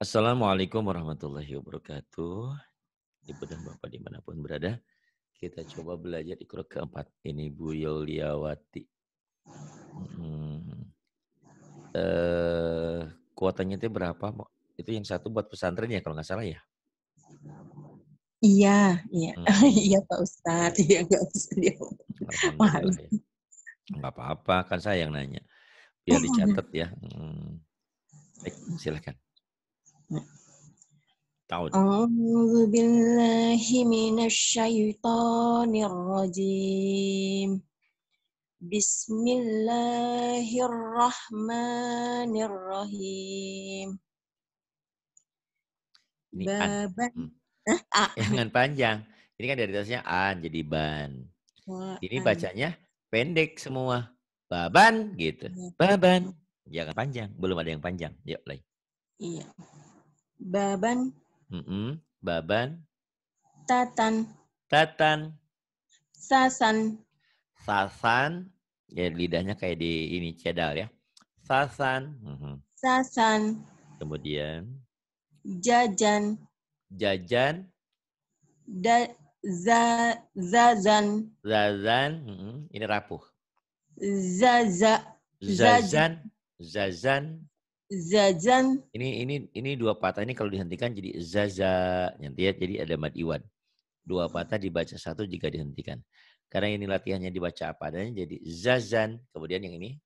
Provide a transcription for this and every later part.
Assalamualaikum warahmatullahi wabarakatuh. Ibu dan Bapak dimanapun berada, kita coba belajar ikro keempat. Ini Bu Yuliawati. Hmm. Eh, kuotanya itu berapa? Itu yang satu buat pesantren ya kalau nggak salah ya? Iya, iya. Hmm. iya Pak Ustadz. Iya nggak usah dia. Ya. Nggak apa-apa, kan saya yang nanya. Biar dicatat ya. Hmm. Baik, silakan. Daud. A'udzu billahi minasyaitonir rajim. Bismillahirrahmanirrahim. Ini Baban. Hmm. Ah. Jangan panjang. Ini kan dari atasnya an jadi ban. Wah, Ini an. bacanya pendek semua. Baban gitu. Iya. Baban. Jangan panjang. Belum ada yang panjang. Yuk, lagi. Iya. Baban. Mm -mm. Baban. Tatan. Tatan. Sasan. Sasan. Ya lidahnya kayak di ini cedal ya. Sasan. Mm -hmm. Sasan. Kemudian. Jajan. Jajan. Da za zazan. Zazan. Mm -hmm. Ini rapuh. Zaza. Zazan. Zazan. Zazan. Ini ini ini dua patah ini kalau dihentikan jadi zaza nanti ya jadi ada mad iwan. Dua patah dibaca satu jika dihentikan. Karena ini latihannya dibaca apa adanya jadi zazan. Kemudian yang ini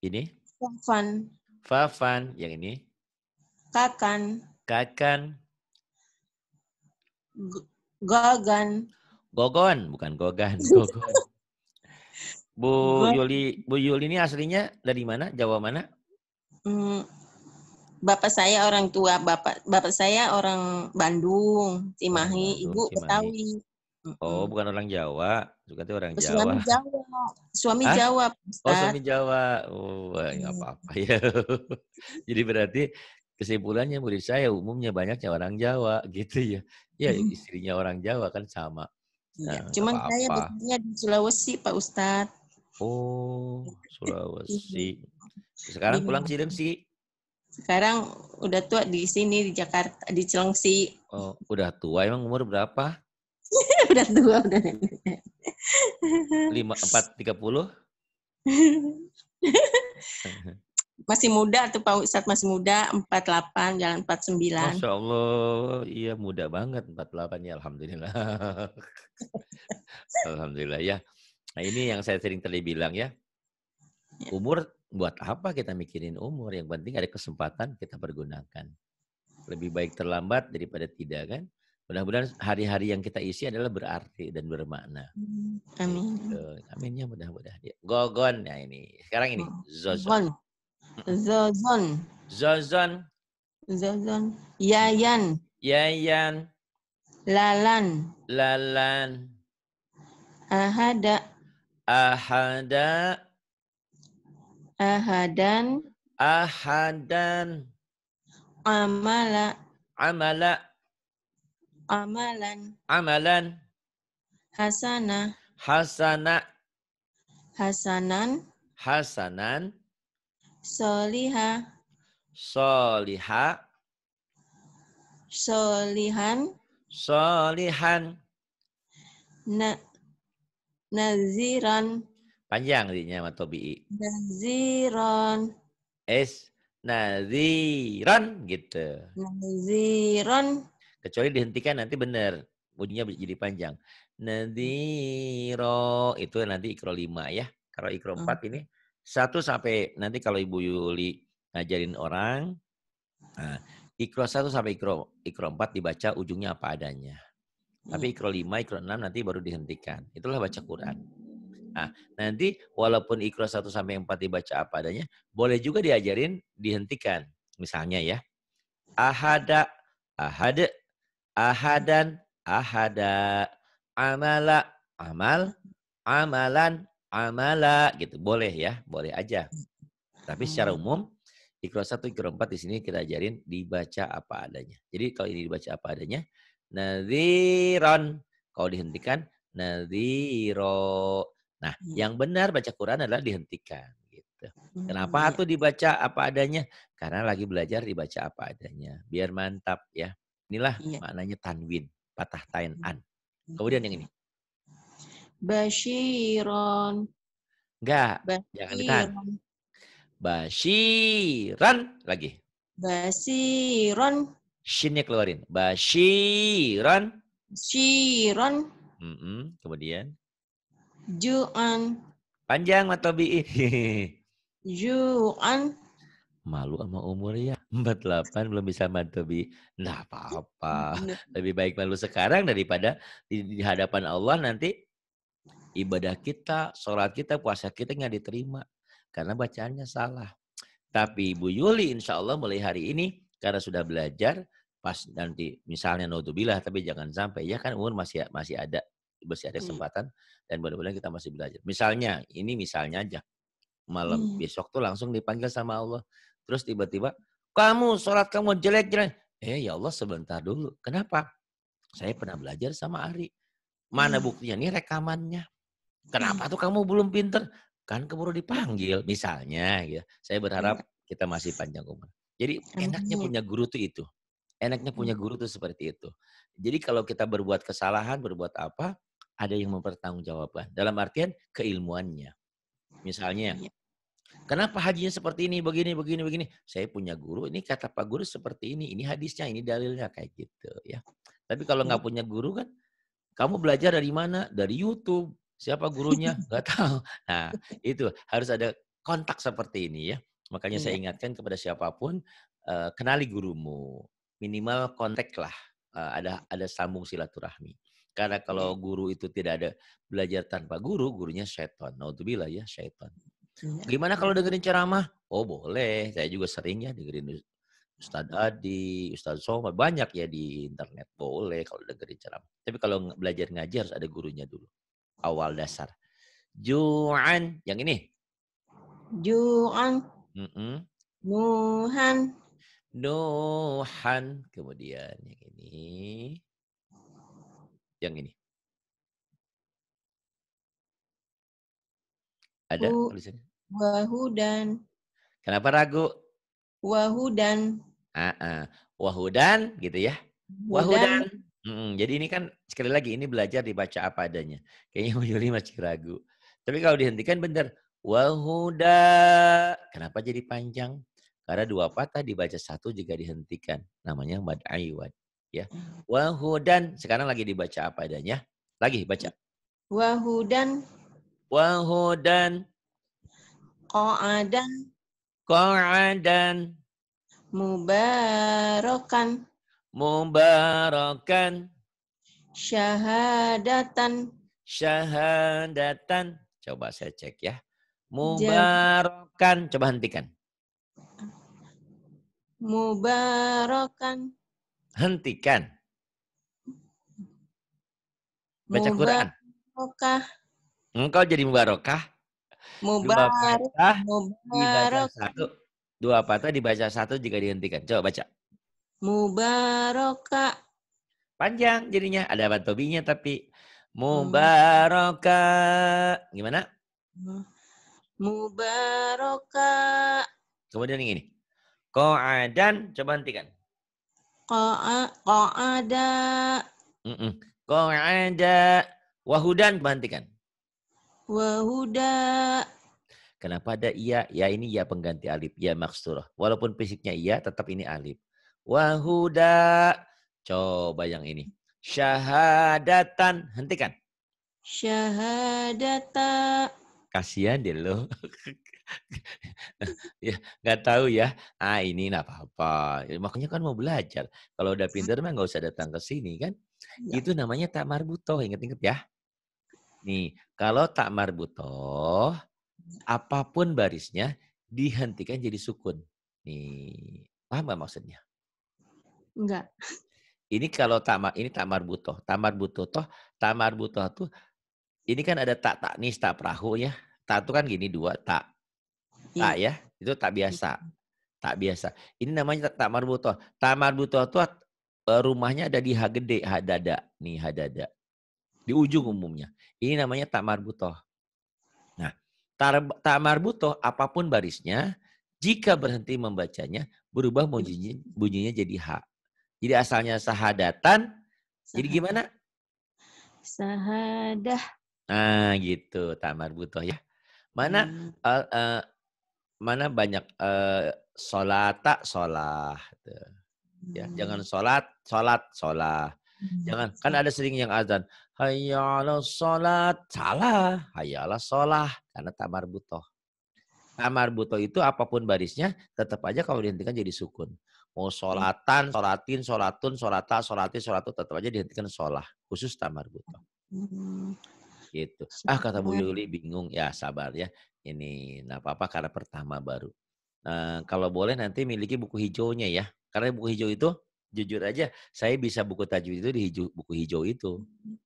Ini? Fafan. Fafan. Yang ini? Kakan. Kakan. G Gogan. Gogon, bukan Gogan. Gogon. Bu gua... Yuli, Bu Yuli ini aslinya dari mana? Jawa mana? Hmm, bapak saya orang tua bapak bapak saya orang Bandung, Cimahi, oh, ibu Betawi. Oh, bukan orang Jawa, juga tuh orang oh, suami Jawa. Suami Hah? Jawa. Oh, Ustaz. Oh, suami Jawa. Oh, ya nggak apa-apa ya. Jadi berarti kesimpulannya murid saya umumnya banyaknya orang Jawa gitu ya. Ya istrinya orang Jawa kan sama. Iya, nah, ya, cuman apa -apa. saya betulnya di Sulawesi Pak Ustadz. Oh, Sulawesi. Sekarang pulang ke Cilengsi. Sekarang udah tua di sini di Jakarta, di Cilengsi. Oh, udah tua emang umur berapa? udah tua udah. Lima empat tiga puluh. Masih muda tuh Pak Ustadz masih muda 48 jalan 49. Masya Allah, iya muda banget 48 ya alhamdulillah. alhamdulillah ya. Nah ini yang saya sering tadi bilang ya. ya, umur buat apa kita mikirin umur? Yang penting ada kesempatan kita pergunakan. Lebih baik terlambat daripada tidak kan? Mudah-mudahan hari-hari yang kita isi adalah berarti dan bermakna. Hmm, amin. Gitu. ya mudah-mudahan. Ya. Gogon ya ini. Sekarang ini Zozon. Zozon. Zozon. Zozon. Yayan. Yayan. Lalan. Lalan. Ahada ahada ahadan ahadan amala amala amalan amalan hasana hasana hasanan hasanan soliha soliha solihan solihan na naziran panjang dinya sama Tobi. naziran es naziran gitu naziran kecuali dihentikan nanti benar bunyinya jadi panjang Naziro itu nanti ikro lima ya kalau ikro empat ini satu sampai nanti kalau Ibu Yuli ngajarin orang nah, ikro satu sampai ikro ikro empat dibaca ujungnya apa adanya tapi iya. ikro lima, ikro enam nanti baru dihentikan. Itulah baca hmm. Quran. Nah, nanti walaupun ikro satu sampai 4 dibaca apa adanya, boleh juga diajarin dihentikan. Misalnya ya, ahada, ahade, ahadan, ahada, amala, amal, amalan, amala gitu. Boleh ya, boleh aja. Tapi secara hmm. umum Ikro satu, Ikro empat di sini kita ajarin dibaca apa adanya. Jadi kalau ini dibaca apa adanya, nadhiron. Kalau dihentikan, nadhiro. Nah, ya. yang benar baca Quran adalah dihentikan. Gitu. Kenapa ya. tuh dibaca apa adanya? Karena lagi belajar dibaca apa adanya. Biar mantap ya. Inilah ya. maknanya tanwin, patah tain an. Hmm. Kemudian yang ini. Bashiron. Enggak, Bashiron. jangan ditahan. Bashiran lagi. Basiron. Shinnya keluarin. Bashiron. Shiron. Mm -mm. Kemudian. Ju'an. Panjang atau matobi. Ju'an. Malu sama umur ya. 48 belum bisa matobi. Nah apa-apa. Lebih baik malu sekarang daripada di hadapan Allah nanti ibadah kita, sholat kita, puasa kita nggak diterima. Karena bacaannya salah. Tapi Bu Yuli insya Allah mulai hari ini karena sudah belajar pas nanti misalnya nauzubillah tapi jangan sampai ya kan umur masih masih ada masih ada iya. kesempatan hmm. dan mudah-mudahan kita masih belajar. Misalnya ini misalnya aja malam hmm. besok tuh langsung dipanggil sama Allah. Terus tiba-tiba kamu sholat kamu jelek jelek. Eh ya Allah sebentar dulu. Kenapa? Saya pernah belajar sama Ari. Mana hmm. buktinya? Ini rekamannya. Kenapa tuh kamu belum pinter? Kan keburu dipanggil misalnya. ya. Saya berharap kita masih panjang umur. Jadi oh, enaknya iya. punya guru tuh itu. Enaknya punya hmm. guru tuh seperti itu. Jadi kalau kita berbuat kesalahan, berbuat apa, ada yang mempertanggungjawabkan. Dalam artian keilmuannya. Misalnya, iya. Kenapa hajinya seperti ini, begini, begini, begini? Saya punya guru, ini kata Pak Guru seperti ini, ini hadisnya, ini dalilnya kayak gitu ya. Tapi kalau iya. nggak punya guru kan, kamu belajar dari mana? Dari YouTube. Siapa gurunya? Gak tahu. Nah, itu harus ada kontak seperti ini ya. Makanya iya. saya ingatkan kepada siapapun, uh, kenali gurumu, minimal kontak lah, uh, ada ada sambung silaturahmi. Karena kalau iya. guru itu tidak ada belajar tanpa guru, gurunya setan. Naudzubillah ya setan. Iya. Gimana kalau dengerin ceramah? Oh boleh, saya juga sering ya dengerin Ustadz Adi, Ustadz Somad, banyak ya di internet. Boleh kalau dengerin ceramah. Tapi kalau belajar ngaji harus ada gurunya dulu. Awal dasar. Ju'an, yang ini. Ju'an. Mm -mm. Nuhan. Nuhan. Kemudian yang ini. Yang ini. Ada tulisannya? Wahudan. Kenapa ragu? Wahudan. Ah, ah. Wahudan gitu ya. Wahudan. wahudan. jadi ini kan sekali lagi ini belajar dibaca apa adanya. Kayaknya Yuli masih ragu. Tapi kalau dihentikan benar Wahuda. Kenapa jadi panjang? Karena dua patah dibaca satu juga dihentikan. Namanya mad aywad. Ya. Hmm. Wahudan. Sekarang lagi dibaca apa adanya? Lagi baca. Wahudan. Wahudan. Qa'adan. Qa'adan. Mubarakan. Mubarakan. Syahadatan. Syahadatan. Coba saya cek ya. Iya. Mubarokan. Coba hentikan. Mubarokan. Hentikan. Baca Quran. Mubarokah. Engkau jadi mubarokah. Mubarokah. Mubarokah. satu. Dua patah dibaca satu jika dihentikan. Coba baca. Mubarokah. Panjang jadinya. Ada batobinya tapi. Hmm. Mubarokah. Gimana? Hmm mubaroka. Kemudian ini. Qa'adan, coba hentikan. Qa'a, qa'ada. Mm -mm. Qa'ada. Wahudan, coba hentikan. Wahuda. Kenapa ada iya? Ya ini ya pengganti alif, ya maksturah. Walaupun fisiknya iya, tetap ini alif. Wahuda. Coba yang ini. Syahadatan, hentikan. Syahadata kasihan deh lo. ya nggak tahu ya. Ah ini nggak apa-apa. Ya, makanya kan mau belajar. Kalau udah pinter mah nggak usah datang ke sini kan. Ya. Itu namanya tak marbuto, Ingat-ingat ya. Nih kalau tak marbuto, apapun barisnya dihentikan jadi sukun. Nih paham maksudnya? Enggak. Ini kalau tamar ini tamar marbuto, tamar marbuto toh, tamar marbuto tuh ini kan ada tak tak nis tak perahu ya. Tak itu kan gini dua tak. Iya. Tak ya. Itu tak biasa. Iya. Tak biasa. Ini namanya tak, marbutoh. Tak marbutoh itu e, rumahnya ada di Hagede, Hadada. Nih Hadada. Di ujung umumnya. Ini namanya tak marbutoh. Nah, tak, marbutoh apapun barisnya, jika berhenti membacanya, berubah iya. bunyinya, bunyinya jadi H. Jadi asalnya sahadatan. Jadi gimana? Sahadah Nah, gitu. tamar butuh ya. Mana hmm. uh, uh, mana banyak uh, eh, solata solah. Gitu. Ya, hmm. jangan sholat, sholat, sholat. Hmm. Jangan kan ada sering yang azan, Hayalah sholat, salah, Hayalah solah karena tamar butuh. tamar butuh itu apapun barisnya tetap aja kalau dihentikan jadi sukun. Mau hmm. sholatan, sholatin, sholatun, solata, sholati, sholatu, tetap aja dihentikan sholat. Khusus tamar Hmm gitu. Ah kata Bu Yuli bingung ya sabar ya. Ini nah apa-apa karena pertama baru. Nah, kalau boleh nanti miliki buku hijaunya ya. Karena buku hijau itu jujur aja saya bisa buku tajwid itu di hijau, buku hijau itu.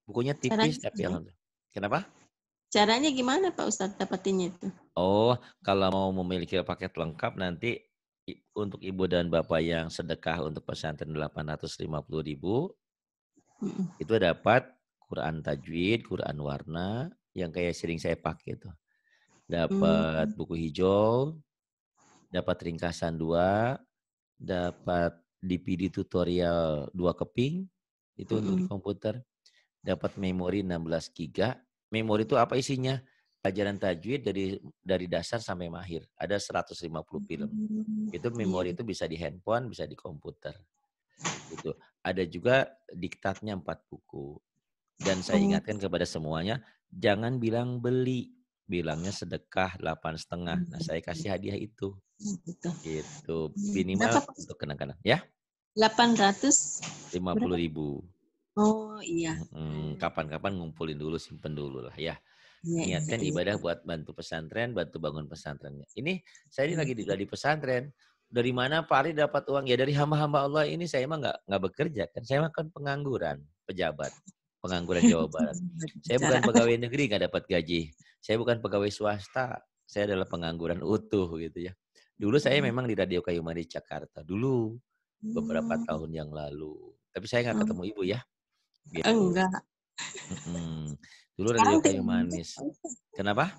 Bukunya tipis tapi alhamdulillah. Kenapa? Caranya gimana Pak Ustadz dapatinnya itu? Oh, kalau mau memiliki paket lengkap nanti untuk ibu dan bapak yang sedekah untuk pesantren 850 ribu, itu dapat Quran tajwid, Quran warna yang kayak sering saya pakai itu. Hmm, dapat hmm. buku hijau, dapat ringkasan dua, dapat DVD tutorial dua keping itu hmm. untuk hmm. komputer, dapat memori 16 giga. Memori itu apa isinya? Pelajaran tajwid dari dari dasar sampai mahir. Ada 150 film. Hmm, itu iya. memori itu bisa di handphone, bisa di komputer. Itu ada juga diktatnya empat buku dan saya hmm. ingatkan kepada semuanya, jangan bilang beli, bilangnya sedekah delapan setengah. Nah saya kasih hadiah itu. Hmm, gitu. Itu hmm, minimal Berapa? untuk kenang-kenang ya. Delapan ratus. Lima puluh ribu. Oh iya. kapan kapan-kapan ngumpulin dulu, simpen dulu lah ya. Ya, Niatkan ya, ibadah iya. buat bantu pesantren, bantu bangun pesantrennya. Ini saya ini lagi di, di pesantren. Dari mana Pak Ari dapat uang? Ya dari hamba-hamba Allah ini saya emang nggak nggak bekerja kan. Saya emang kan pengangguran, pejabat pengangguran Jawa Barat. Saya bukan pegawai negeri nggak dapat gaji. Saya bukan pegawai swasta. Saya adalah pengangguran utuh gitu ya. Dulu saya hmm. memang di Radio Kayu Manis Jakarta. Dulu beberapa hmm. tahun yang lalu. Tapi saya nggak ketemu oh. ibu ya. Gitu. Enggak. Hmm. Dulu Radio Kayu Manis. Kenapa?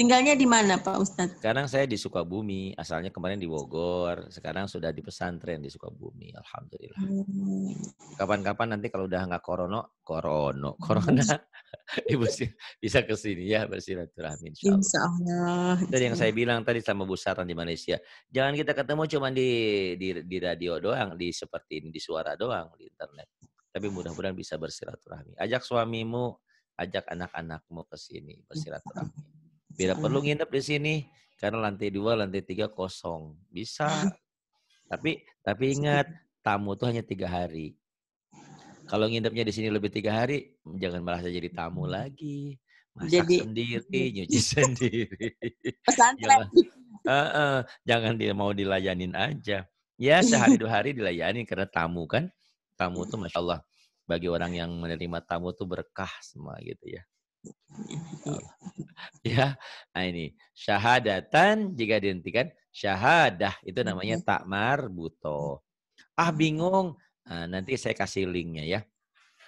Tinggalnya di mana Pak Ustadz? Sekarang saya di Sukabumi, asalnya kemarin di Bogor, sekarang sudah di pesantren di Sukabumi, Alhamdulillah. Hmm. Kapan-kapan nanti kalau udah nggak korono, korono, corona, ibu bisa ke sini ya bersilaturahmi insya Allah. Insya Allah. yang saya bilang tadi sama Bu Saran di Malaysia, jangan kita ketemu cuma di, di, di radio doang, di seperti ini, di suara doang, di internet. Tapi mudah-mudahan bisa bersilaturahmi. Ajak suamimu, ajak anak-anakmu ke sini bersilaturahmi Bila perlu hmm. nginep di sini karena lantai dua, lantai tiga kosong. Bisa. tapi tapi ingat tamu tuh hanya tiga hari. Kalau nginepnya di sini lebih tiga hari, jangan merasa jadi tamu hmm. lagi. Masak jadi, sendiri, nyuci sendiri. Pesantren. jangan, uh, uh, jangan dia mau dilayanin aja. Ya sehari dua hari dilayani karena tamu kan. Tamu tuh hmm. masya Allah bagi orang yang menerima tamu tuh berkah semua gitu ya. Iya. ya, nah ini syahadatan jika dihentikan syahadah itu namanya takmar buto. Ah bingung, nah, nanti saya kasih linknya ya.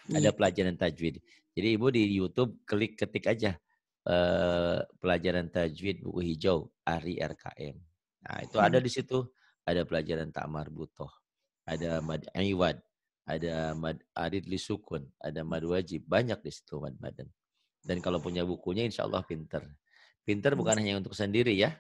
Ada iya. pelajaran tajwid. Jadi ibu di YouTube klik ketik aja uh, pelajaran tajwid buku hijau Ari RKM. Nah itu ada di situ. Ada pelajaran takmar buto. Ada mad iwad. Ada mad arid lisukun. Ada mad wajib. Banyak di situ mad madan. Dan kalau punya bukunya insya Allah pinter. Pinter hmm. bukan hanya untuk sendiri ya.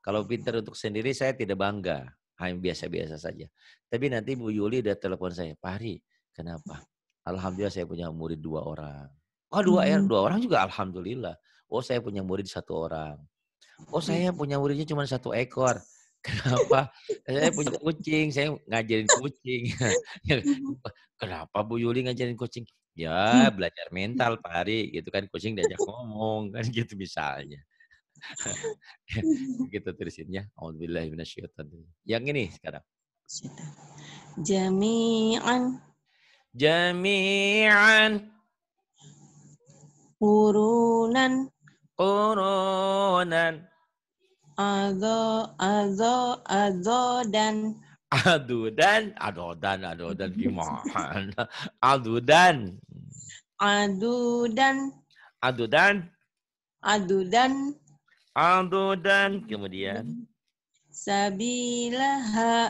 Kalau pinter untuk sendiri saya tidak bangga. Hanya biasa-biasa saja. Tapi nanti Bu Yuli udah telepon saya. Pak Hari, kenapa? Alhamdulillah saya punya murid dua orang. Oh dua, ya? hmm. dua orang juga Alhamdulillah. Oh saya punya murid satu orang. Oh iya. saya punya muridnya cuma satu ekor. Kenapa? saya punya kucing, saya ngajarin kucing. Hmm. Kenapa Bu Yuli ngajarin kucing? Ya, hmm. belajar mental Pak Ari gitu kan coaching diajak ngomong kan gitu misalnya. Hmm. gitu tulisinnya. Alhamdulillah Yang ini sekarang. Jami'an. Jami'an. urunan urunan Azo, azo, azo dan Adudan, adodan, dan gimana? Adudan. Adudan. Adudan. Adudan. dan Kemudian. Sabilaha.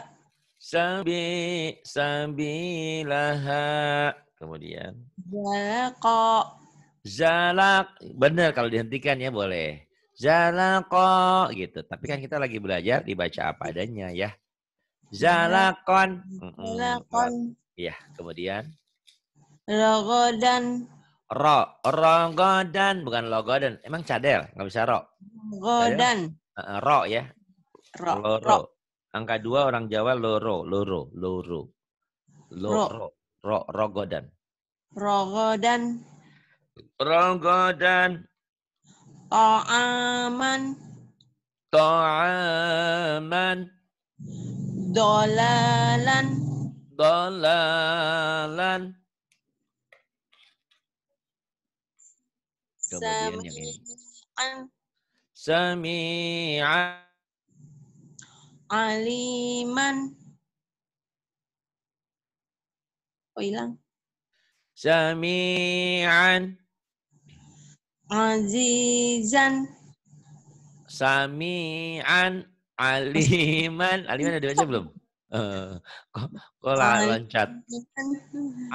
Sabi, sabilaha. Kemudian. Zalako. Zalak. Benar kalau dihentikan ya boleh. Zalako gitu. Tapi kan kita lagi belajar dibaca apa adanya ya. Zalakon. Zalakon. Iya, kemudian. Rogodan. Ro, rogodan, bukan logodan. Emang cadel, nggak bisa ro. Rogodan. ro ya. Ro. Loro. Ro. Angka dua orang Jawa loro, loro, loro. Loro. Ro, rogodan. Rogodan. Rogodan. To'aman. To'aman dolalan dolalan kemudian yang sami'an aliman oh hilang sami'an azizan sami'an Aliman, Aliman ada baca belum? Uh, kok, kok loncat?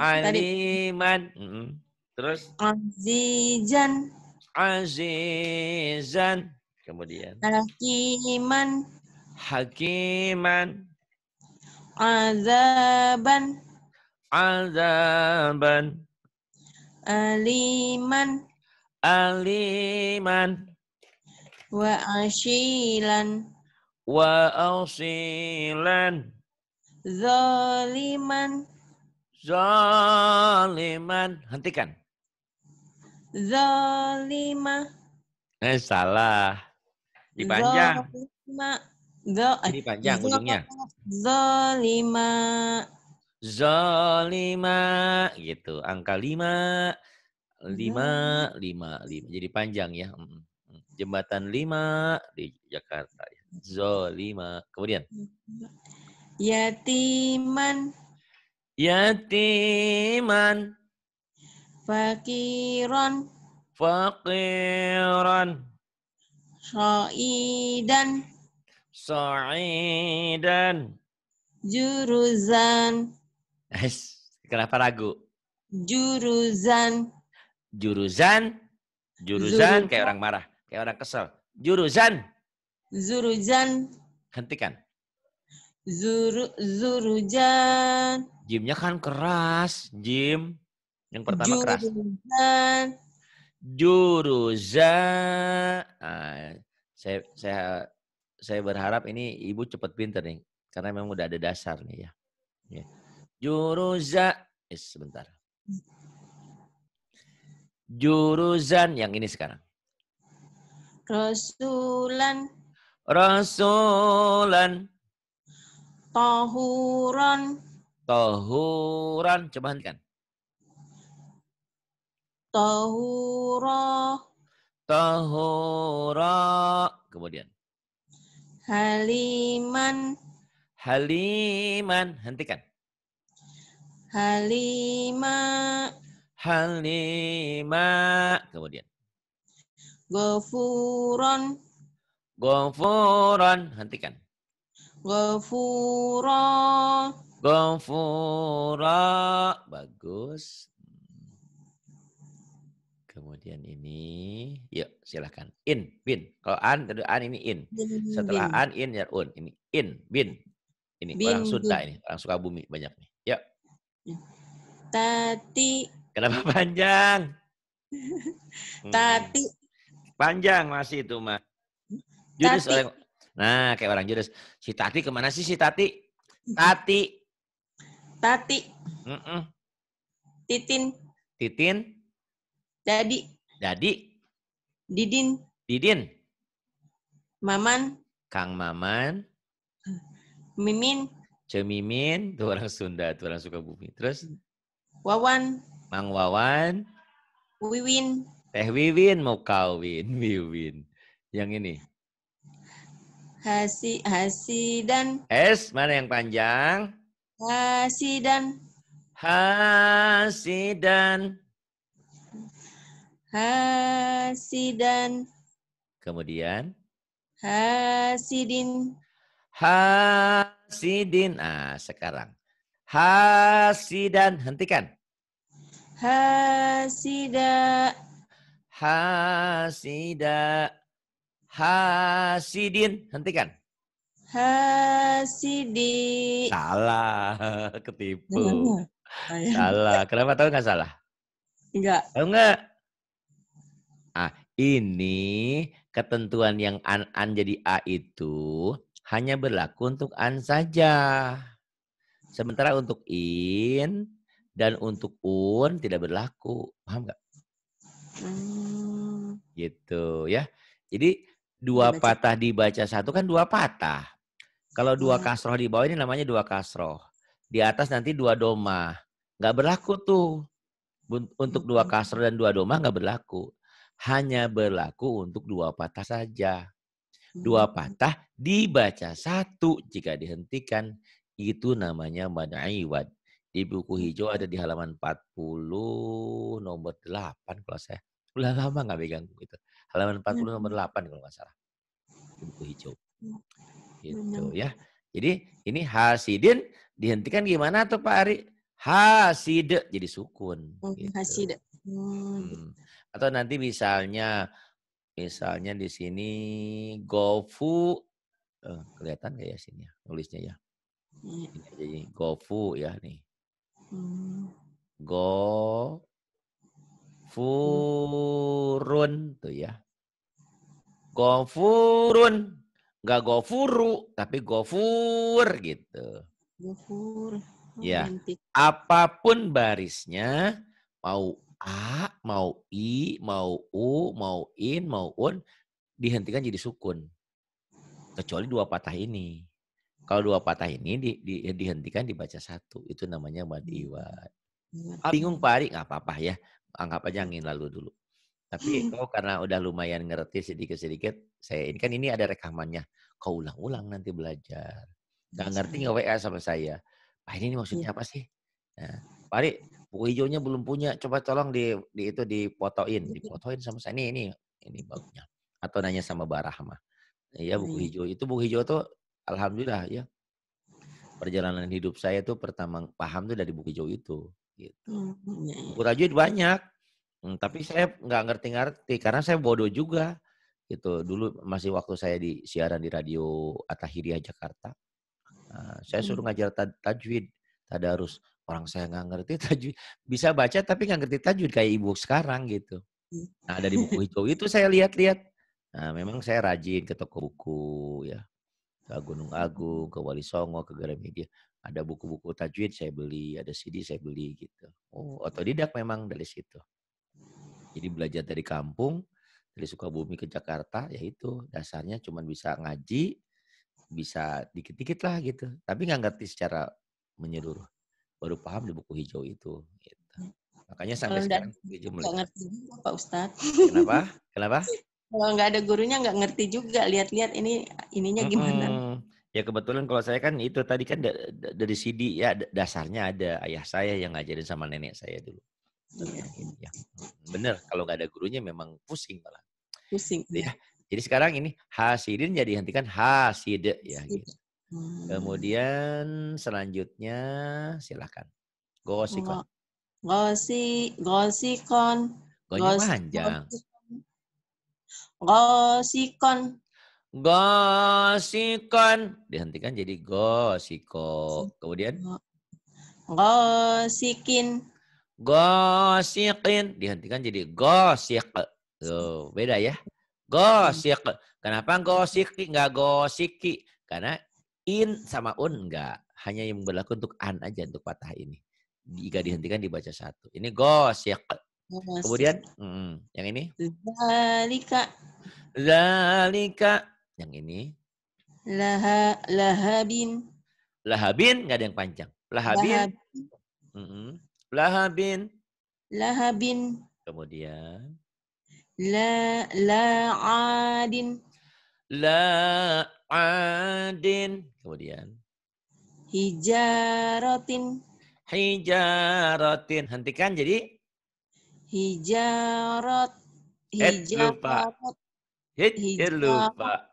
Aliman. hmm Terus? Azizan. Azizan. Kemudian? Hakiman. Hakiman. Azaban. Azaban. Aliman. Aliman. Wa ashilan. وأصيلا Zaliman. Zaliman. Hentikan. Zalima. Eh, salah. Dipanjang. Zalima. Do, eh, Ini panjang ujungnya. Zalima. Zalima. Gitu. Angka lima. Lima, lima, lima. Jadi panjang ya. Mm, mm. Jembatan lima di Jakarta. Ya zolima. Kemudian. Yatiman. Yatiman. Fakiron. Fakiron. Sa'idan. Sa'idan. Juruzan. Kenapa ragu? Juruzan. Juruzan. Juruzan, Zuru. kayak orang marah, kayak orang kesel. Juruzan. Zurujan. Hentikan. Zuru, zurujan. Jimnya kan keras, Jim. Yang pertama Juru keras. Jurusan. Jurusan. Nah, saya, saya, saya berharap ini ibu cepat pinter nih. Karena memang udah ada dasar nih ya. ya. Juruza. Eh, sebentar. Jurusan yang ini sekarang. Rasulan. Rasulan. tahuran tahuran Coba hentikan. tahura tahura Kemudian. Haliman. Haliman. Hentikan. Halima. Halima. Kemudian. Gofuron. Gofuron. Hentikan. Gofuro. Gofuro. Bagus. Kemudian ini, yuk silahkan. In, bin. Kalau an, tadi an ini in. Setelah an, in, ya un. Ini in, bin. Ini bin, orang Sunda bin. ini, orang Sukabumi banyak nih. Yuk. Tati. Kenapa panjang? Hmm. Tati. Hmm. Panjang masih itu, mah. Judes Tati. orang. Nah, kayak orang judes. Si Tati kemana sih si Tati? Hmm. Tati. Tati. Mm -mm. Titin. Titin. Dadi. Dadi. Didin. Didin. Maman. Kang Maman. Mimin. Cemimin, Itu orang Sunda, Itu orang suka bumi. Terus? Wawan. Mang Wawan. Wiwin. Teh Wiwin mau kawin, Wiwin. Yang ini hasi Hasi dan. s mana yang panjang Hasi Hasi dan. dan. Hasi dan. kemudian hasidin hasidin ah sekarang hasidan hentikan hasida hasida Hasidin. Hentikan. Hasidin. Salah. Ketipu. Oh, iya. Salah. Kenapa tahu nggak salah? Enggak. Tahu nggak? Ah, ini ketentuan yang an an jadi a itu hanya berlaku untuk an saja. Sementara untuk in dan untuk un tidak berlaku. Paham nggak? Hmm. Gitu ya. Jadi dua dibaca. patah dibaca satu kan dua patah. Kalau dua iya. kasroh di bawah ini namanya dua kasroh. Di atas nanti dua doma. Nggak berlaku tuh. Untuk dua hmm. kasroh dan dua doma nggak berlaku. Hanya berlaku untuk dua patah saja. Dua hmm. patah dibaca satu jika dihentikan. Itu namanya manaiwad. Di buku hmm. hijau ada di halaman 40 nomor 8 kalau saya. Udah lama nggak pegang buku itu halaman 40 iya. puluh nomor 8 kalau nggak salah. Buku hijau. Iya. Gitu ya. Jadi ini hasidin dihentikan gimana tuh Pak Ari? Haside jadi sukun. Oh, iya, gitu. Haside. Hmm. hmm. Atau nanti misalnya misalnya di sini gofu eh, kelihatan gak ya sini ya nulisnya ya. Ini, jadi gofu ya nih. Hmm. Go Gofurun tuh ya. Gofurun. Enggak gofuru, tapi gofur gitu. Gofur. ya. Apapun barisnya, mau A, mau I, mau U, mau In, mau Un, dihentikan jadi sukun. Kecuali dua patah ini. Kalau dua patah ini di, di, dihentikan dibaca satu. Itu namanya madiwat. Iya. bingung Pak Ari? Nggak apa-apa ya anggap aja angin lalu dulu. Tapi hmm. kau karena udah lumayan ngerti sedikit-sedikit, saya ini kan ini ada rekamannya. Kau ulang-ulang nanti belajar. Gak ngerti nggak WA sama saya. Pak ini, ini maksudnya iya. apa sih? Nah, Pak Ari, buku hijaunya belum punya. Coba tolong di, di itu dipotoin, iya. dipotoin sama saya. Ini ini ini bagusnya. Atau nanya sama Barahma. Iya buku hijau itu buku hijau tuh alhamdulillah ya. Perjalanan hidup saya tuh pertama paham tuh dari buku hijau itu gitu. Buburajut oh, iya, iya. banyak, hmm, tapi saya nggak ngerti-ngerti karena saya bodoh juga gitu. Dulu masih waktu saya di siaran di radio Atahiria Jakarta, nah, saya suruh hmm. ngajar tajwid, tajwid, harus Orang saya nggak ngerti tajwid, bisa baca tapi nggak ngerti tajwid kayak ibu sekarang gitu. Nah, ada di buku hijau itu saya lihat-lihat. Nah, memang saya rajin ke toko buku ya. Ke Gunung Agung, ke Wali Songo, ke Gramedia. Ada buku-buku tajwid saya beli, ada CD saya beli gitu. Oh, otodidak memang dari situ. Jadi belajar dari kampung, dari Sukabumi ke Jakarta, ya itu dasarnya cuma bisa ngaji, bisa dikit-dikit lah gitu. Tapi nggak ngerti secara menyeluruh. Baru paham di buku hijau itu. Gitu. Makanya sampai Kalau sekarang buku hijau ngerti juga Pak Ustadz. Kenapa? Kenapa? Kalau nggak ada gurunya nggak ngerti juga. Lihat-lihat ini ininya gimana. Hmm, Ya kebetulan kalau saya kan itu tadi kan dari CD ya dasarnya ada ayah saya yang ngajarin sama nenek saya dulu. Iya. Nah, ya. Bener kalau nggak ada gurunya memang pusing malah. Pusing. Ya. Iya. Jadi sekarang ini hasidin jadi hentikan haside ya. Gitu. Hmm. Kemudian selanjutnya silahkan. Gosikon. Gosi, gosikon. Gosikon. Gosikon. Gosikon. Dihentikan jadi gosiko. Kemudian? Gosikin. Gosikin. Dihentikan jadi gosik. Tuh, beda ya. Gosik. Kenapa gosiki? nggak gosiki. Karena in sama un enggak. Hanya yang berlaku untuk an aja untuk patah ini. Jika dihentikan dibaca satu. Ini gosik. Kemudian, hmm, yang ini? Zalika. Zalika yang ini. Laha, lahabin. Lahabin nggak ada yang panjang. Lahabin. Lahabin. Mm -mm. Lahabin. Lahabin. Kemudian. La La adin. Kemudian. Hijarotin. Hijarotin. Hentikan jadi. Hijarot. Eh, Hijarot. Hit, eh, lupa.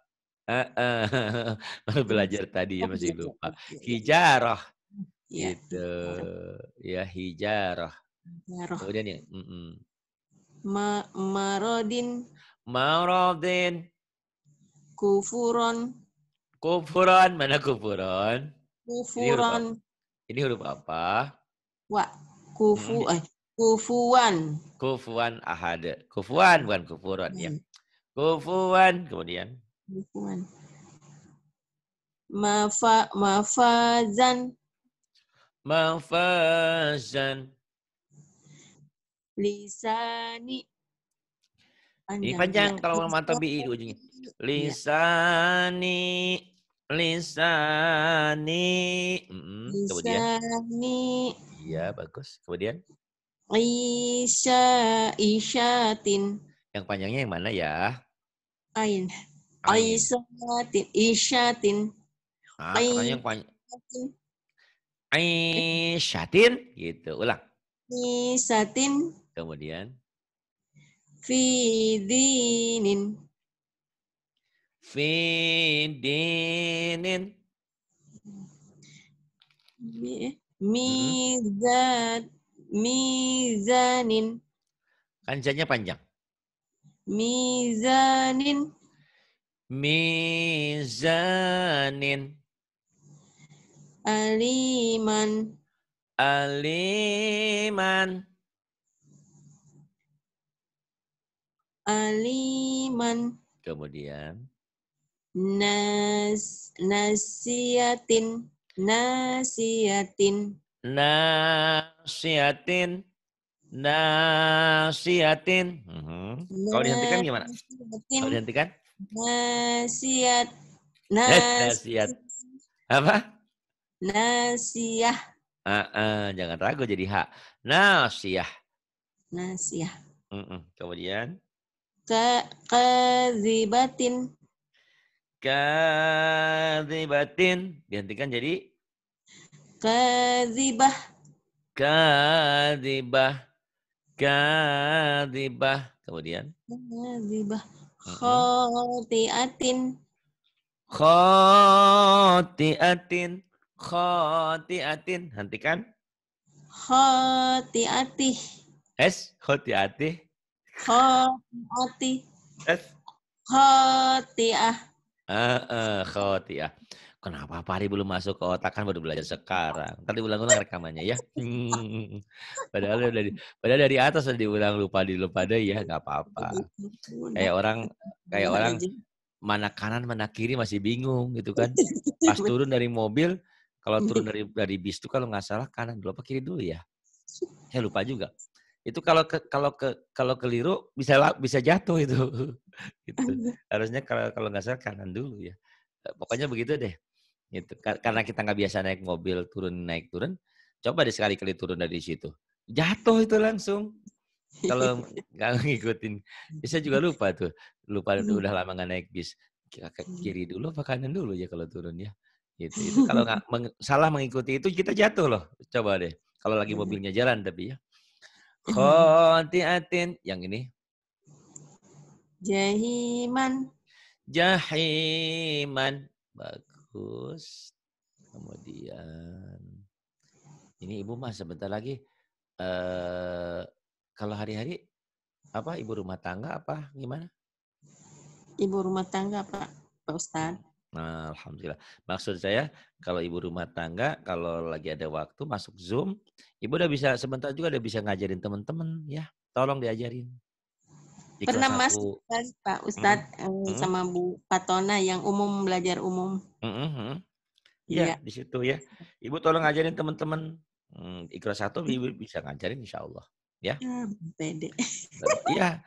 baru iya belajar tadi ya masih ya lupa. Iya. Hijarah. Iya, gitu. Ya. Gitu. Ya hijarah. Kemudian ya. Mm -mm. Ma marodin. Marodin. Kufuron. Kufuron. Mana kufuron? Kufuron. Ini huruf apa? Wa. Kufu. Hmm. Kufuan. Kufuan ahad. Kufuan bukan kufuron hmm. ya. Mm. Kufuan kemudian lingkungan mafa mafazan mafazan lisani panjang, panjang kalau iya. kalau mata bi itu ujungnya iya. lisani lisani lisani iya bagus kemudian isya isyatin yang panjangnya yang mana ya ain Aisyatin. Aisyatin. Ah, Aisyatin, gitu. Ulang. Isatin. Kemudian. Fidinin. Fidinin. Eh, mhm. Mizan. Mizanin. Kanjanya panjang. Mizanin. Mizanin. Aliman. Aliman. Aliman. Kemudian. Nas, nasiatin. Nasiatin. Nasiatin. Nasiatin. Uh mhm. -huh. Kalau dihentikan gimana? Kalau dihentikan? Eh, nasihat. Nasihat. Apa? Nasiah. Uh, uh, jangan ragu jadi hak Nasiah. Nasiah. Uh -uh. Kemudian? ke kezibatin kezibatin Dihentikan jadi? kezibah kezibah kezibah Kemudian? Kazibah khotiatin khotiatin khotiatin hentikan khotiati es khotiati khotiati es khotiah uh, uh, khati'ah Kenapa Pari belum masuk ke otak kan baru belajar sekarang. Tadi ulang-ulang rekamannya ya. Hmm. Padahal dari padahal dari atas udah ulang lupa di lupa deh ya nggak apa-apa. Kayak orang kayak orang mana kanan mana kiri masih bingung gitu kan. Pas turun dari mobil kalau iya. turun dari dari bis itu kalau nggak salah kanan dulu apa kiri dulu ya. Saya lupa juga itu kalau ke kalau ke kalau keliru bisa bisa jatuh itu gitu. harusnya kalau kalau nggak salah kanan dulu ya pokoknya begitu deh Gitu. Karena kita nggak biasa naik mobil turun naik turun, coba deh sekali kali turun dari situ. Jatuh itu langsung. Kalau nggak ngikutin, bisa ya, juga lupa tuh. Lupa hmm. udah lama nggak naik bis. Hmm. Kiri dulu ke kanan dulu ya kalau turun ya. Gitu. Itu kalau nggak meng, salah mengikuti itu kita jatuh loh. Coba deh. Kalau lagi hmm. mobilnya jalan tapi ya. atin yang ini. Jahiman. Jahiman. Bagus bagus. Kemudian ini ibu mah sebentar lagi uh, kalau hari-hari apa ibu rumah tangga apa gimana? Ibu rumah tangga Pak Pak Ustadz. Alhamdulillah. Maksud saya kalau ibu rumah tangga kalau lagi ada waktu masuk Zoom, ibu udah bisa sebentar juga udah bisa ngajarin teman-teman ya. Tolong diajarin. Di Pernah masuk Pak hmm? Ustadz eh, hmm. sama Bu Patona yang umum belajar umum. Mm -hmm. Iya, yeah. di situ ya. Ibu tolong ngajarin teman-teman. Hmm, Ikhlas satu iya. Ibu bisa ngajarin insya Allah. Ya. Ya, pede. Iya,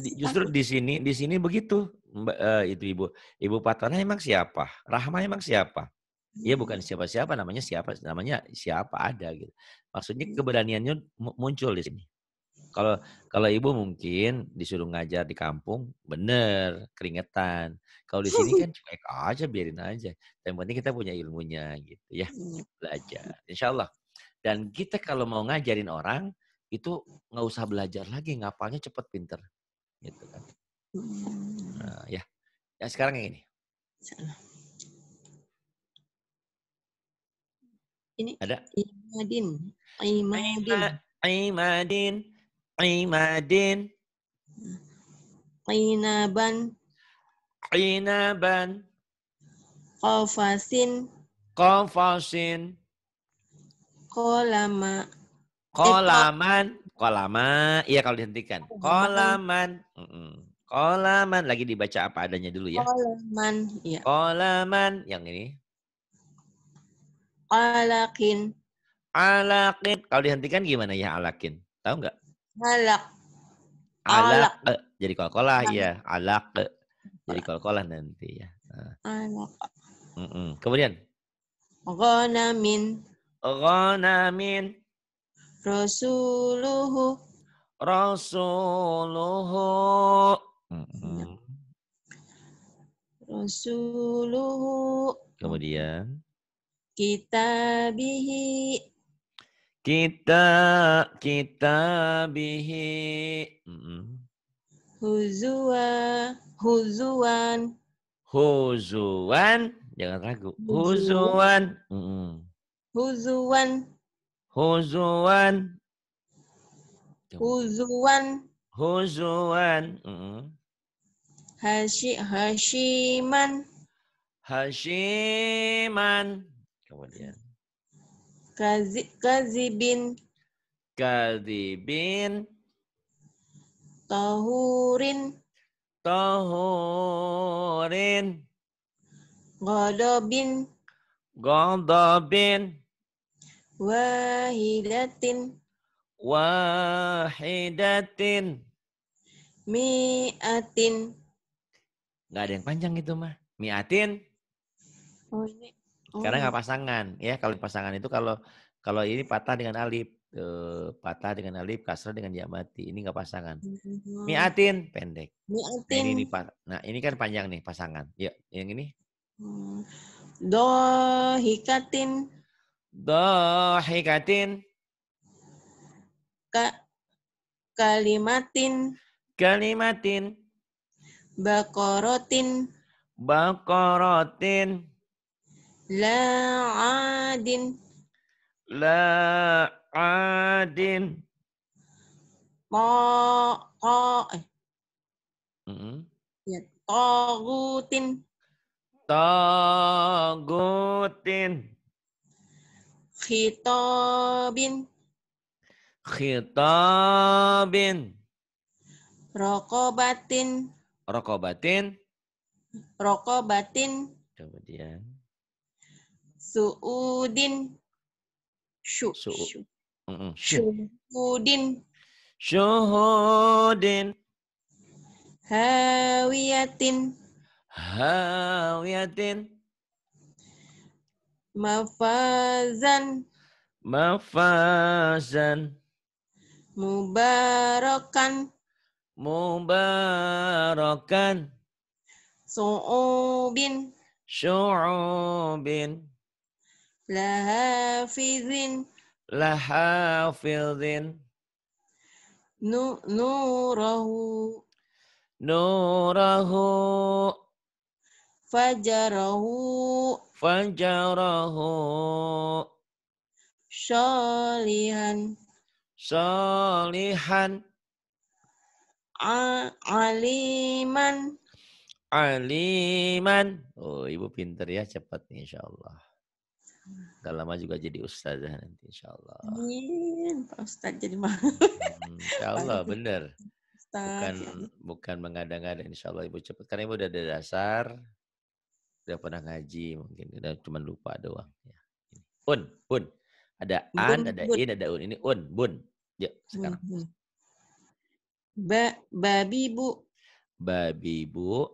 justru di sini di sini begitu Mbak, uh, itu Ibu. Ibu Patona emang siapa? Rahma emang siapa? Iya bukan siapa-siapa namanya siapa namanya siapa ada gitu. Maksudnya iya. keberaniannya muncul di sini. Kalau kalau ibu mungkin disuruh ngajar di kampung, bener keringetan. Kalau di sini kan cuek aja, biarin aja. Yang penting kita punya ilmunya gitu ya, iya. belajar. Insya Allah. Dan kita kalau mau ngajarin orang itu nggak usah belajar lagi, ngapanya cepet pinter, gitu kan. Iya. Nah, ya, ya sekarang yang ini. Ini ada Imadin. Imadin. Imadin. Imadin. qinaban qinaban Qafasin. Qafasin. qolama Kolaman. qolama Iya kalau dihentikan. Kolaman. Kolaman. Lagi dibaca apa adanya dulu ya. Kolaman. Iya. Kolaman. Yang ini. Alakin. Alakin. Kalau dihentikan gimana ya alakin? Tahu nggak? Alak. Alak. alak. Eh, jadi kolkolah ya. Alak. Iya, eh, jadi kol-kola nanti ya. Nah. Alak. Mm -mm. Kemudian. Ghanamin. Ghanamin. Rasuluhu. Rasuluhu. Mm -mm. Rasuluhu. Kemudian. Kitabihi. Kita kita bihi. Mm Huzua, huzuan. Huzuan, jangan ragu. Huzuan. Mm -mm. Huzuan. Huzuan. Huzuan. Huzuan. Hashi, hashiman. Hashiman. Kemudian. Kazi, kazibin. Kazibin. Tahurin. Tahurin. Godobin. Godobin. Wahidatin. Wahidatin. Miatin. Nggak ada yang panjang itu mah. Miatin. Oh ini karena nggak oh. pasangan ya. Kalau pasangan itu kalau kalau ini patah dengan alif, e, eh, patah dengan alif, kasrah dengan ya mati. Ini nggak pasangan. Hmm. Miatin pendek. Nah, Miatin. Nah, ini, nah ini kan panjang nih pasangan. Ya, yang ini. Hmm. Dohikatin. Dohikatin. Ka kalimatin. Kalimatin. Bakorotin. Bakorotin La adin. Ko, ko, eh. Mm -hmm. Ya, togutin. Togutin. Khitabin. Khitabin. Rokobatin. Rokobatin. Rokobatin. Kemudian. Su'udin. Shu. Su. Shu. Mm -mm. Hawiyatin. Hawiyatin. Mafazan. Mafazan. Mubarakan. Mubarakan. Su'ubin. Syu'ubin lahafizin lahafizin nu nurahu nurahu fajarahu fajarahu sholihan sholihan A aliman aliman oh ibu pinter ya cepat nih insyaallah Gak lama juga jadi ustazah nanti insya Allah. Amin, Pak Ustadz jadi mah. Hmm, insya Allah, bener. bukan ya. bukan mengada-ngada insya Allah ibu cepat karena ibu udah ada dasar udah pernah ngaji mungkin udah cuma lupa doang ya. un un ada an bun, ada bun. in ada un ini un bun ya sekarang bun, bun. ba babi bu babi bu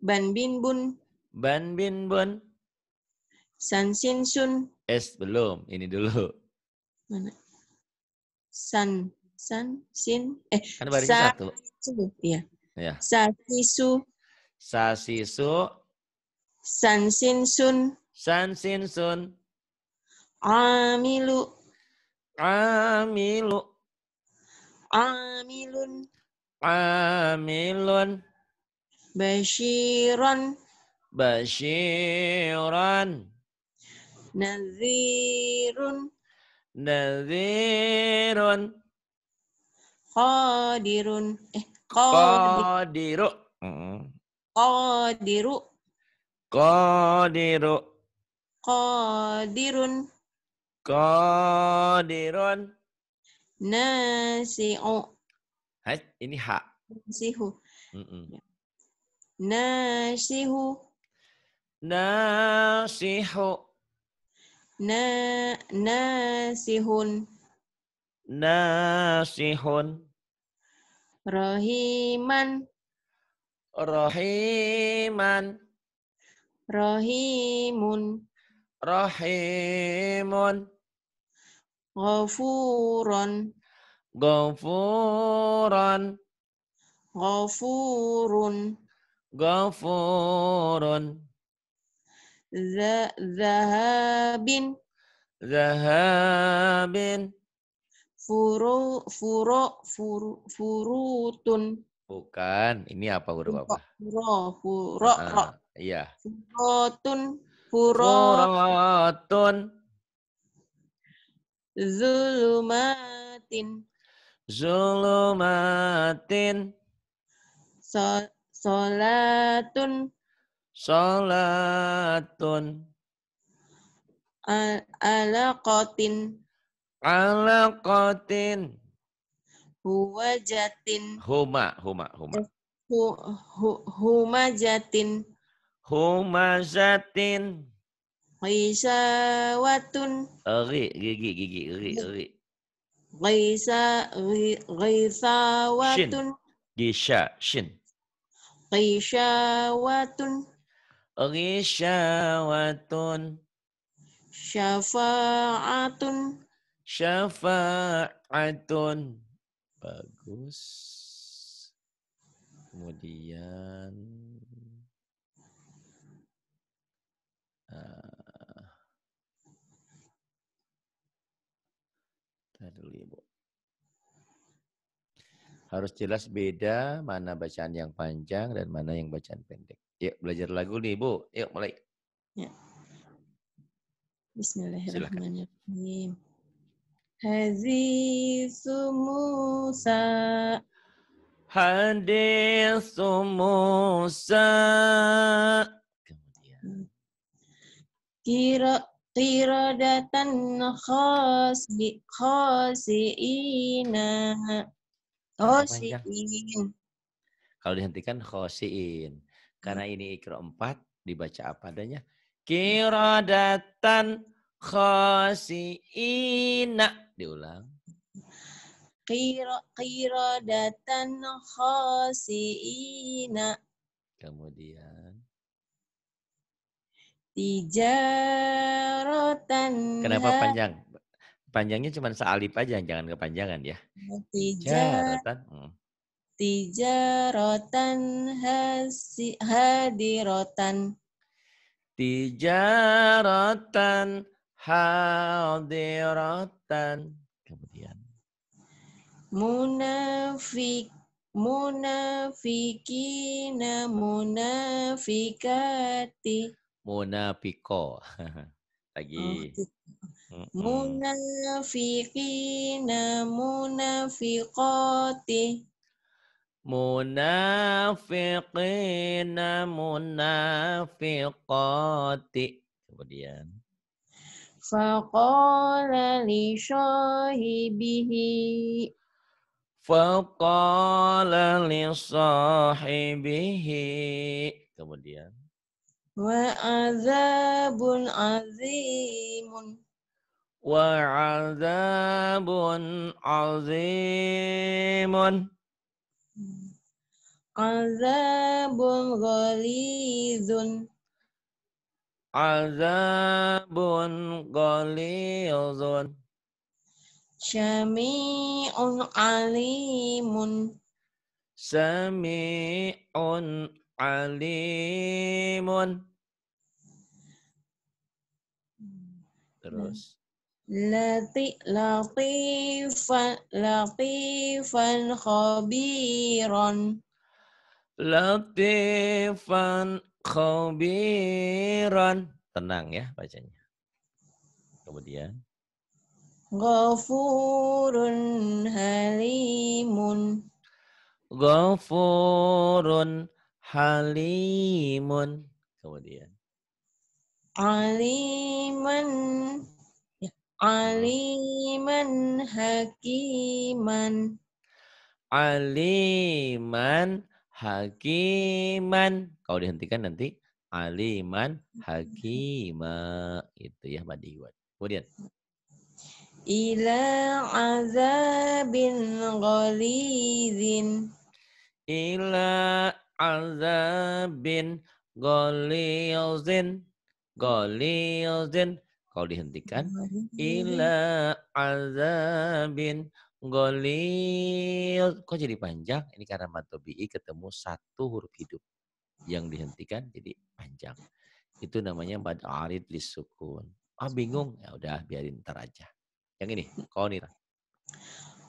ban bin bun ban bin bun San Sin Sun. S belum, ini dulu. Mana? San San Sin eh kan baris sa, satu. Iya. iya. Ya. Sa Sisu. Sa Sisu. San Sin Sun. San Sin Sun. Amilu. Amilu. Amilun. Amilun. Bashiron. Bashiron. Nazirun. Nazirun. Qadirun. Eh, qadiru. Qadiru. Qadiru. Qadirun. Qadirun. Nasi'u. Hai, ini ha. Nasihu. Mm -mm. Nasihu. Nasihu. Na nasihun. Nasihun. Rohiman. Rohiman. Rohimun. Rohimun. Ghafuron. Ghafuron. Ghafurun. Ghafurun. Zahabin. Zahabin. Furu, furu, furu, furutun. Bukan. Ini apa huruf apa? Furo, furo, uh, Iya. Furutun, furutun. Zulumatin. Zulumatin. So, solatun. Salatun. alaqatin. Alaqatin. Huwa jatin. Huma, huma, huma. Hu, hu, huma jatin. Huma jatin. Ghisawatun. Ri, gigi, gigi, ri, ri. Ghisa, ghisawatun. Shin. Gisha, shin. Ghishawatun. Rishawatun. Syafa'atun. Syafa'atun. Bagus. Kemudian. Eh, Harus jelas beda mana bacaan yang panjang dan mana yang bacaan pendek ya belajar lagu nih Bu. Yuk mulai. Ya. Bismillahirrahmanirrahim. Hazi Sumusa, Hadi Sumusa, hmm. kira Kira Tiradatan khasi khasiina. Khasiin. Kalau dihentikan khosiin. Karena hmm. ini ikro empat dibaca apa adanya. Hmm. Kirodatan khosiina. Diulang. Kiro, kirodatan khosiina. Kemudian. Tijarotan. Kenapa panjang? Panjangnya cuma sealip aja, jangan kepanjangan ya. Tijarotan. Hmm tijarotan hasi, hadirotan tijarotan hadirotan kemudian munafik munafikina munafikati munafiko lagi oh, gitu. munafikina munafikoti munafiqin munafiqati kemudian faqala li shahibihi faqala li sahibihi kemudian wa azabun azimun wa azabun azimun Azabun ghalizun Azabun ghalizun Sami'un alimun. Sami'un alimun. Terus. Lati, latifan, latifan khabiran. Latifan khabiran. Tenang ya bacanya. Kemudian. Ghafurun halimun. Ghafurun halimun. Kemudian. Aliman. Ya, aliman hakiman. Aliman hakiman. Kalau dihentikan nanti aliman hakima. Itu ya Mbak Diwan. Kemudian. Ila azabin ghalizin Ila azabin ghalizin ghalizin Kalau dihentikan. Ila azabin Golil. Kok jadi panjang? Ini karena matobi'i ketemu satu huruf hidup. Yang dihentikan jadi panjang. Itu namanya bad arid lisukun. Ah bingung? Ya udah biarin ntar aja. Yang ini, konira.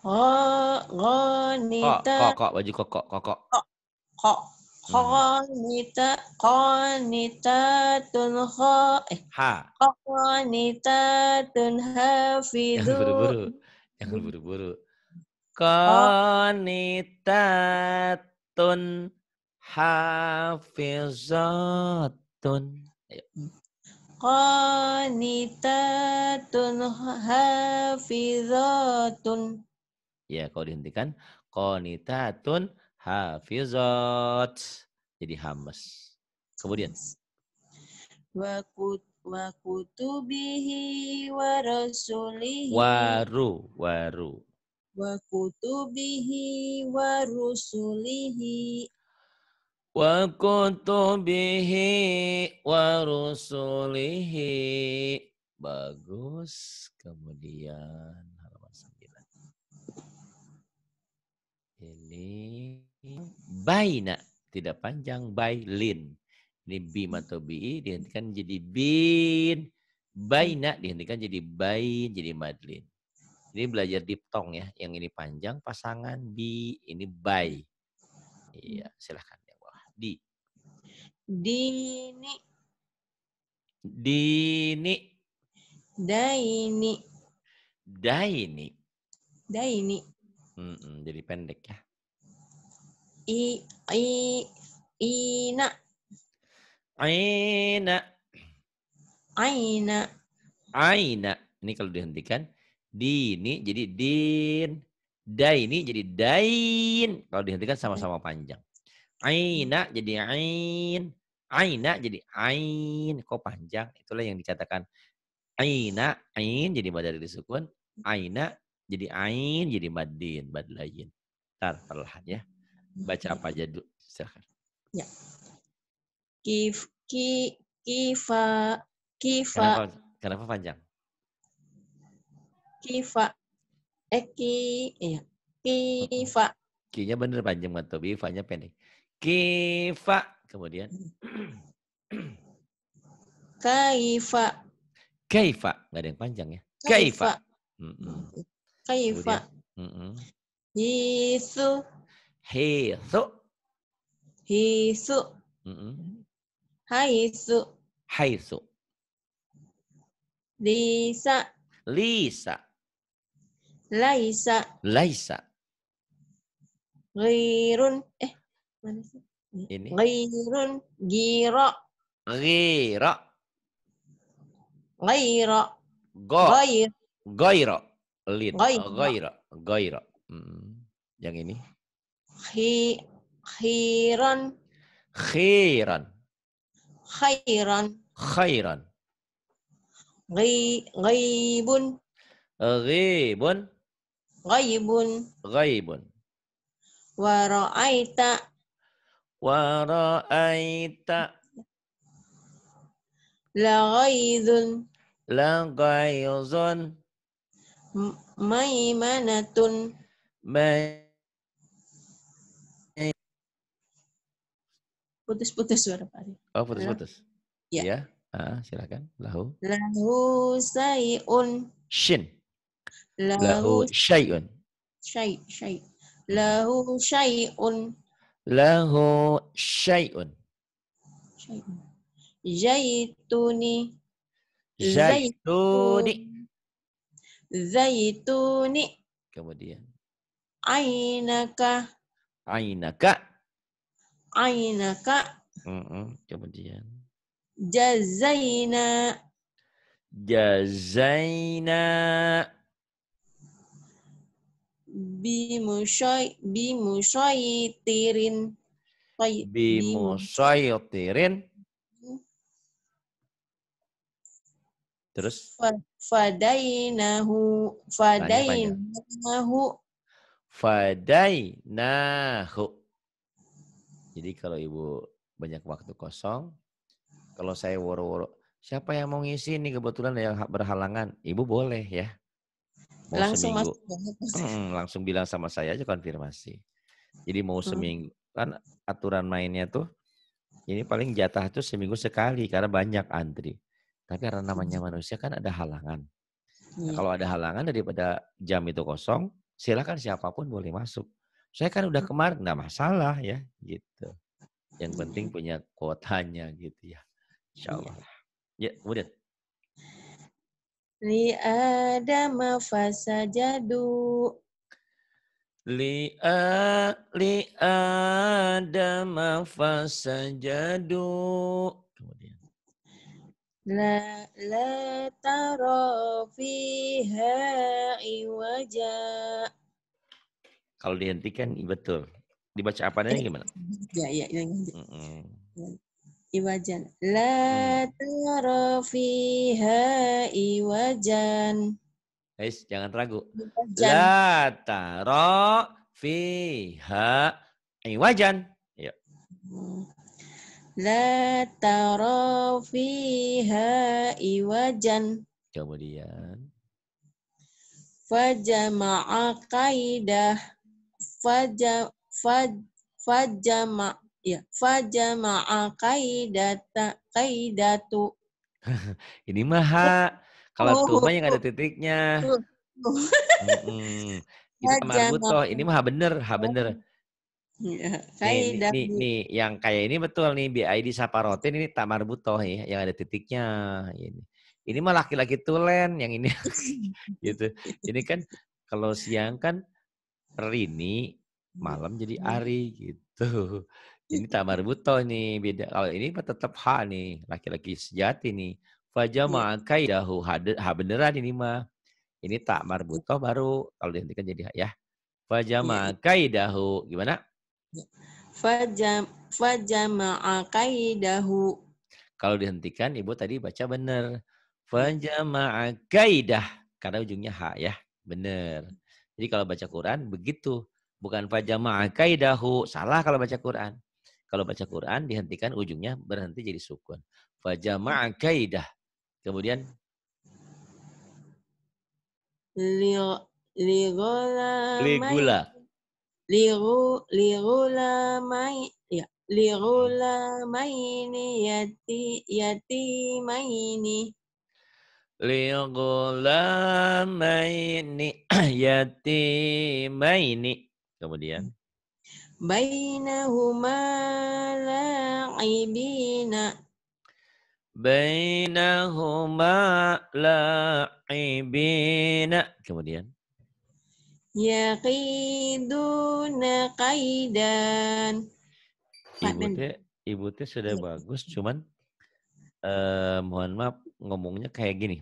Oh, konita. Kok, kok, baju kok, kok, kok. Kok, kok. konita hmm. qanitatun kha eh ha tun hafidun. Jangan buru-buru. Jangan hmm. buru-buru. Oh. Konitatun hafizatun. Konitatun hafizatun. Ya, kalau dihentikan. Konitatun hafizat. Jadi hamas. Kemudian. Wa kut wa kutubihi wa rasulihi. Waru, waru wa kutubihi wa rusulihi wa kutubihi wa rusulihi bagus kemudian halaman 9 ini baina tidak panjang bailin ini bim atau bi dihentikan jadi bin baina dihentikan jadi bain jadi madlin ini belajar diptong ya. Yang ini panjang, pasangan di, ini by. Iya, hmm. silahkan yang bawah. Di. Dini. Dini. Daini. Daini. Daini. Mm -mm, jadi pendek ya. I, i, ina. Aina. Aina. Aina. Ini kalau dihentikan. Dini jadi din. ini jadi dain. Kalau dihentikan sama-sama panjang. Aina jadi ain. Aina jadi ain. Kok panjang? Itulah yang dicatatkan aina, ain jadi dari sukun Aina jadi ain jadi badin, badlayin. Tar perlahan ya. Baca apa aja dulu. silakan Ya. Kif, ki, kifa, kifa. Kenapa, kenapa panjang? kifa eki eh, iya kifa kinya bener panjang kan tobi fanya pendek kifa kemudian kaifa kaifa nggak ada yang panjang ya kaifa kaifa hisu hisu hisu Hisu. lisa lisa Laisa. Laisa. Ghirun. Eh, mana sih? Ini. Ghirun. Giro. Ghiro. Ghiro. Go. Ghair. Lid. Lin. Oh, Ghairo. Hmm. Yang ini. Khi. Khiran, Khiran, Khairan. Khairan. Ghi, ghibun. Ghibun. Ghaibun. Ghaibun. Wa ra'aita. Wa ra'aita. La ghaidun. La ghaizun. Maimanatun. putus-putus suara Pak Oh, putus-putus. Ya. ya. Ah, silakan. Lahu. Lahu sayun. Shin. Lahu syai'un. Syai' syai'. Lahu syai'un. Lahu syai'un. Syai'un. Zaituni. Zaituni. Zaituni. Kemudian. Ainaka. Ainaka. Ainaka. Mm -mm. Kemudian. Jazaina. Jazaina bimusoy bimusoytirin tirin. terus fadainahu fadainahu fadainahu jadi kalau ibu banyak waktu kosong kalau saya woro-woro siapa yang mau ngisi ini kebetulan yang berhalangan ibu boleh ya mau langsung seminggu hmm, langsung bilang sama saya aja konfirmasi jadi mau hmm. seminggu kan aturan mainnya tuh ini paling jatah tuh seminggu sekali karena banyak antri tapi karena namanya mm-hmm. manusia kan ada halangan nah, iya. kalau ada halangan daripada jam itu kosong silakan siapapun boleh masuk saya kan udah mm-hmm. kemarin nggak masalah ya gitu yang penting iya. punya kuotanya gitu ya insyaallah iya. ya kemudian Li Adam fasajadu. Li a, li Adam fasajadu. Kemudian. La la taro fiha iwaja. Kalau dihentikan betul. Dibaca apa gimana? Ya, ya, ya. Mm -mm iwajan. La hmm. tara fiha iwajan. Guys, jangan ragu. Iwajan. La tara fiha iwajan. Ya. La tara fiha iwajan. Kemudian. Fajama'a kaidah. Fajama'a faj, Ya, fajama'a kaidata kaidatu. Ini mah kalau oh. tuh mah yang ada titiknya. hmm. Ini butuh. ini mah bener, ha oh. bener. Ya, nih, nih, nih, nih, yang kayak ini betul nih BID Saparotin ini Tamar Butoh ya yang ada titiknya ini. Ini mah laki-laki tulen yang ini gitu. Ini kan kalau siang kan Rini, malam jadi Ari gitu. Ini gitu. tamar buto nih beda. Kalau ini tetap H nih, laki-laki sejati nih. Fajama iya. dahu H beneran ini mah. Ini tak marbuto iya. baru kalau dihentikan jadi H ya. Fajama iya, kaidahu gimana? Fajam fajama kaidahu. Kalau dihentikan ibu tadi baca bener. Fajama kaidah karena ujungnya H ya. Bener. Jadi kalau baca Quran begitu bukan fajama kaidahu salah kalau baca Quran. Kalau baca Quran dihentikan ujungnya berhenti jadi sukun. Fajama'a kaidah. Kemudian ligula ligula ligula mai ya ligula maini yati yati mai maini ligula mai maini yati mai maini kemudian Bainahuma la'ibina Bainahuma la'ibina kemudian yaqiduna qaidan ibu teh ibu teh sudah iya. bagus cuman eh, mohon maaf ngomongnya kayak gini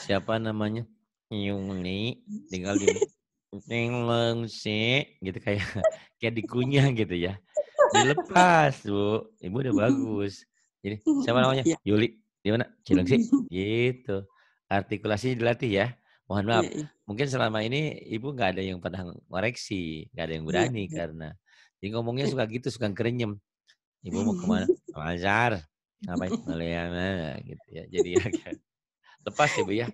siapa namanya Yungli tinggal di Neng lengsi gitu kayak kayak dikunyah gitu ya. Dilepas, Bu. Ibu udah bagus. Jadi siapa namanya? Ya. Yuli. Di mana? Cilengsi. Gitu. Artikulasi dilatih ya. Mohon maaf. Ya, ya. Mungkin selama ini ibu nggak ada yang pernah ngoreksi, nggak ada yang iya, berani ya, ya. karena jadi ngomongnya iya. suka gitu, suka kerenyem. Ibu mau kemana? Mazar. Ngapain? Eh, gitu ya. Jadi ya, lepas ya Bu ya.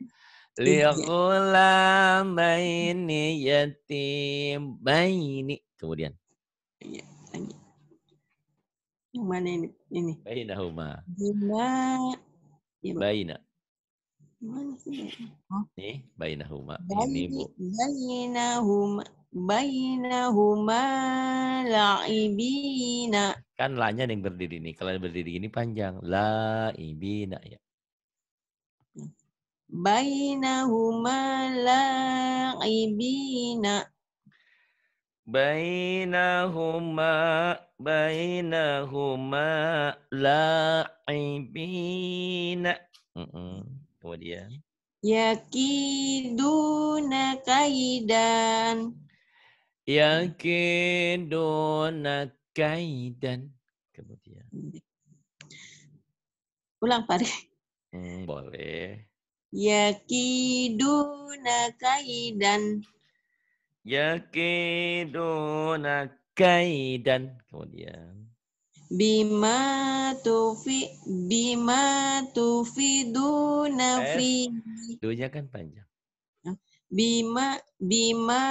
Iya. Liqulamaini yatimaini. Kemudian. Iya, lagi. Yang mana ini? Ini. Baina huma. Ya, Baina. Mana baina huma. Ini bu. Baina huma. Baina huma la'ibina. Kan lanya yang berdiri ini Kalau yang berdiri gini panjang. La'ibina ya bainahuma la'ibina bainahuma bainahuma la'ibina mm -mm. kemudian yakiduna kaidan yakiduna kaidan kemudian ulang Pak hmm, boleh Yakiduna kaidan. Yakiduna kaidan. Kemudian. Bima tufi bima tufi duna fi. Dunya kan panjang. Bima bima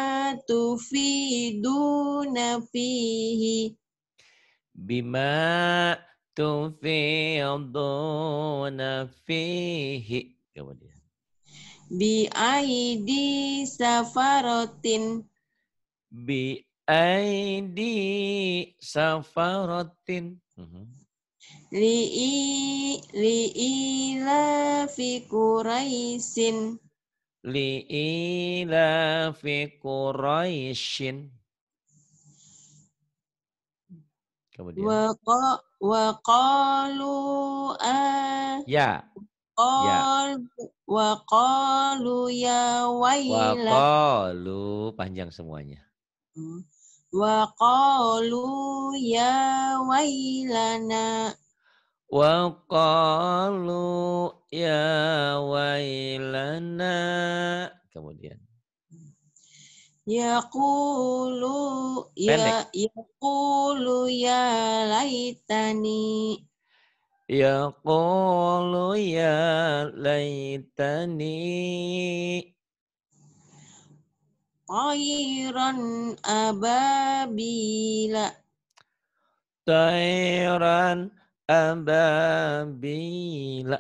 tufi duna fihi. Bima tufi duna fihi. Kemudian. Bi aidi safarotin. Bi aidi safarotin. li mhm. i Li kuraisin. Li'ila fi kuraisin. Kemudian. Waqa, waqalu a. Ya. Qalu, ya. Wa qalu ya wailat. Wa qalu panjang semuanya. Hmm. Wa qalu ya wailana. Wa qalu ya wailana. Kemudian. Yaqulu ya yaqulu ya laitani Ya qulu ya laytani Tairan ababila Tairan ababila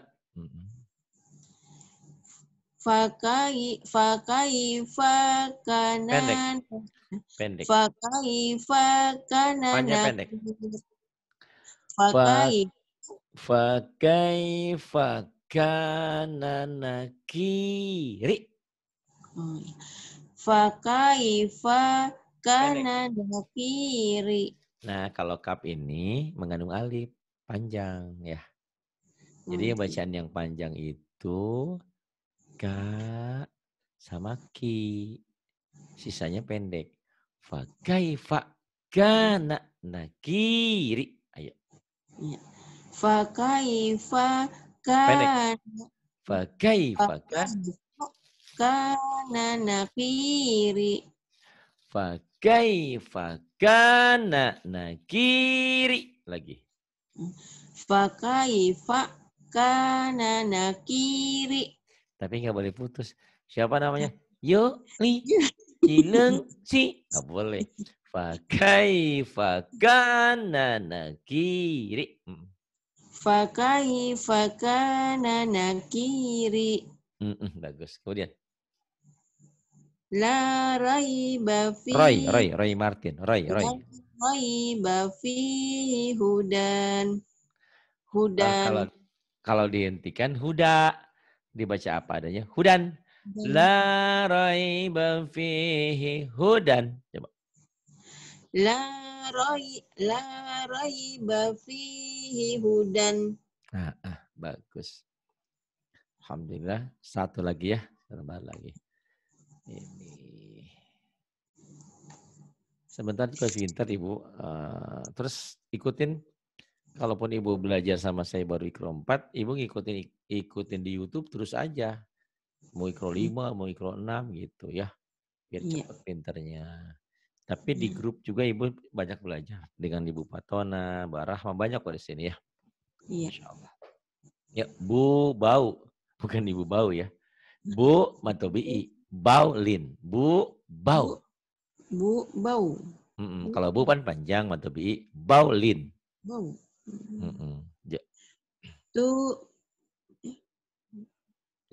Fakai fakai Fakanan pendek fakai Fakanan pendek fakai Fakaifa kana nakiri. Hmm. Fakai fakana Fakaifa Nah, kalau kap ini mengandung alif panjang ya. Jadi hmm. bacaan yang panjang itu ka sama ki. Sisanya pendek. Fakaifa kana nakiri. Ayo. Yeah fakai fakai Fakaifa kana fakai Fakaifa kana kan kan nakiri lagi Fakaifa kana nakiri tapi nggak boleh putus siapa namanya fakai Cileng si nggak boleh Fakai fakana nakiri. Hmm. Fakai fakana nakiri. Mm -mm, bagus. Kemudian. La rai bafi. Roy, Roy, Roy Martin. Roy, Roy. Raiba bafi hudan. Hudan. Kalau, kalau dihentikan huda dibaca apa adanya? Hudan. La rai bafi hudan. Coba. La roy la roy bafihi hudan. Ah, ah, bagus. Alhamdulillah. Satu lagi ya, terbaik lagi. Ini. Sebentar juga pintar Ibu. Uh, terus ikutin kalaupun Ibu belajar sama saya baru ikro empat, Ibu ngikutin ikutin di YouTube terus aja. Mau ikro lima, mau ikro enam gitu ya. Biar iya. cepat yeah. pinternya. Tapi di iya. grup juga Ibu banyak belajar dengan Ibu Patona, Barah, Rahma banyak kok di sini ya. Iya. Allah. Ya, Bu Bau, bukan Ibu Bau ya. Bu Matobi, Bau Lin, Bu Bau. Bu Bau. Mm -mm. Kalau Bu kan panjang Matobi, Baulin. Bau. Mm -mm. Ya. Tu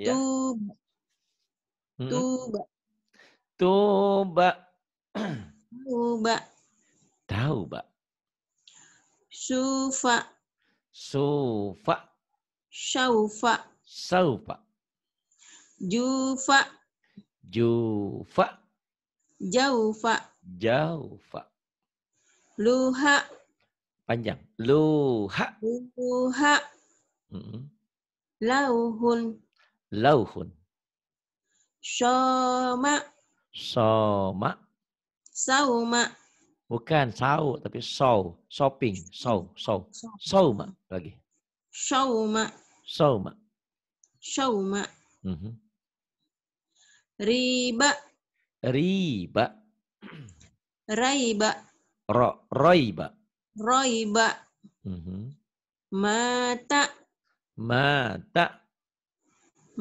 ya. Tu mm -mm. Tu. Tu. Tahu, Mbak. Tahu, Mbak. Sufa. Sufa. Syaufa. Saufa. Jufa. Jufa. Jaufa. Jaufa. Luha. Panjang. Luha. Luha. Mm-hmm. Lauhun. Lauhun. Soma. Soma. Sauma. Bukan sau, tapi show, shopping, show, show, sauma lagi. Sauma. Sauma. Sauma. Mm -hmm. Riba. Riba. Raiba. Ro, roiba. Roiba. Mm -hmm. Mata. Mata.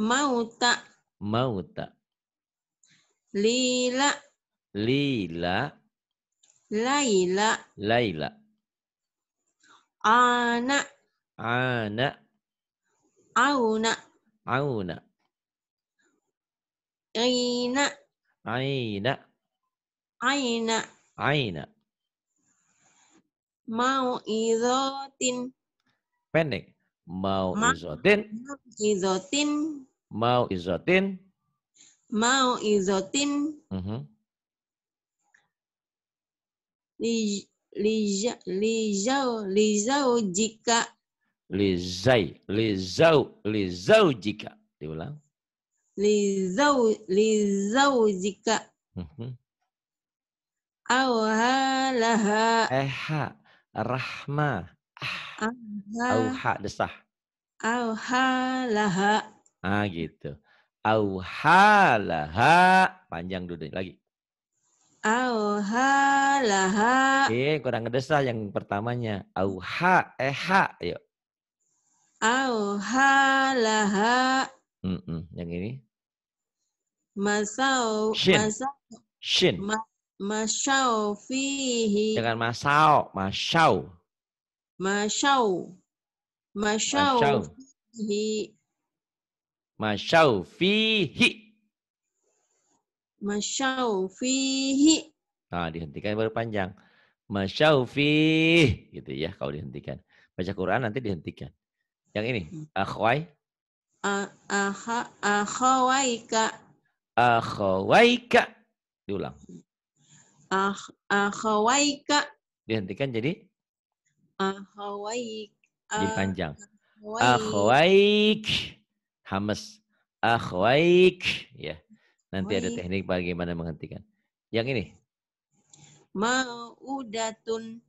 Mauta. Mauta. Lila. Lila. Laila. Laila. Ana. Ana. Auna. Auna. Aina. Aina. Aina. Aina. Mau izotin, Pendek. Mau izotin. Mau izotin. Mau izotin. Mau izotin. Uh mhm. -huh lizau lizau jika lizai lizau lizau jika diulang lizau lizau jika mhm. awha laha eh, rahma ah. auha desah auha laha ah gitu auha laha panjang dulu lagi Auha laha. Oke, kurang ngedesah yang pertamanya. Auha ha, eh yuk. Auha laha. Mm -mm. Yang ini. Masau. Shin. Masau. Shin. Ma masau fihi. Jangan masau. Masau. Masau. Masau. Masau fihi. Masau fihi. Masyau fihi. Nah, dihentikan baru panjang. Masyau Gitu ya kalau dihentikan. Baca Quran nanti dihentikan. Yang ini. Hmm. Akhwai. Akhawaika. Akhawaika. Diulang. Ah, Akhawaika. Dihentikan jadi? Akhawaik. Jadi panjang. Akhwaik. Hamas. Akhwaik. Ya. Nanti ada teknik bagaimana menghentikan. Yang ini. mau Maudatun.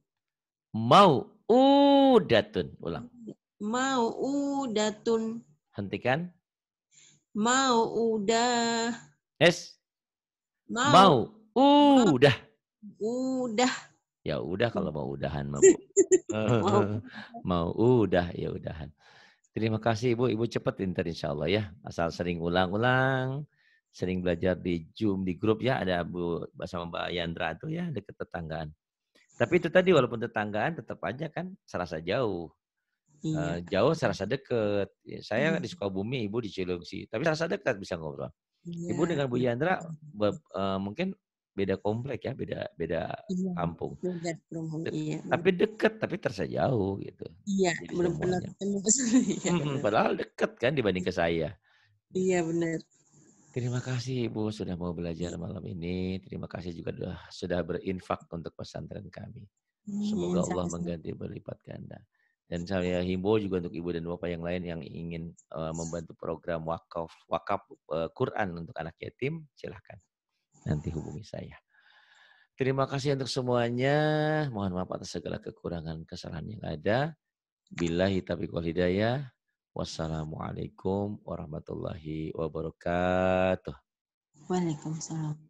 Mau udatun. Ulang. Mau udatun. Hentikan. Mau udah. Yes. Mau. Udah. Udah. Ya udah hmm. kalau mau udahan mau. mau. mau udah ya udahan. Terima kasih Ibu. Ibu cepat inter insya Allah ya. Asal sering ulang-ulang sering belajar di Zoom, di grup ya, ada Bu sama Mbak Yandra itu ya, dekat tetanggaan. Tapi itu tadi walaupun tetanggaan tetap aja kan serasa jauh. Iya. Uh, jauh serasa dekat. Ya, saya hmm. di Sukabumi, Ibu di Cilengsi. Tapi serasa dekat bisa ngobrol. Iya. Ibu dengan Bu iya. Yandra be, uh, eh, mungkin beda komplek ya, beda beda iya. kampung. Iya, iya. Tapi dekat tapi terasa jauh gitu. Iya, belum pernah ketemu. Padahal dekat kan dibanding ke saya. Iya benar. Terima kasih Ibu sudah mau belajar iya. malam ini. Terima kasih juga sudah, berinfak untuk pesantren kami. Semoga Allah mengganti berlipat ganda. Dan saya himbau juga untuk ibu dan bapak yang lain yang ingin uh, membantu program wakaf wakaf uh, Quran untuk anak yatim, silahkan nanti hubungi saya. Terima kasih untuk semuanya. Mohon maaf atas segala kekurangan kesalahan yang ada. Bila taufiq Wassalamualaikum warahmatullahi wabarakatuh. Waalaikumsalam.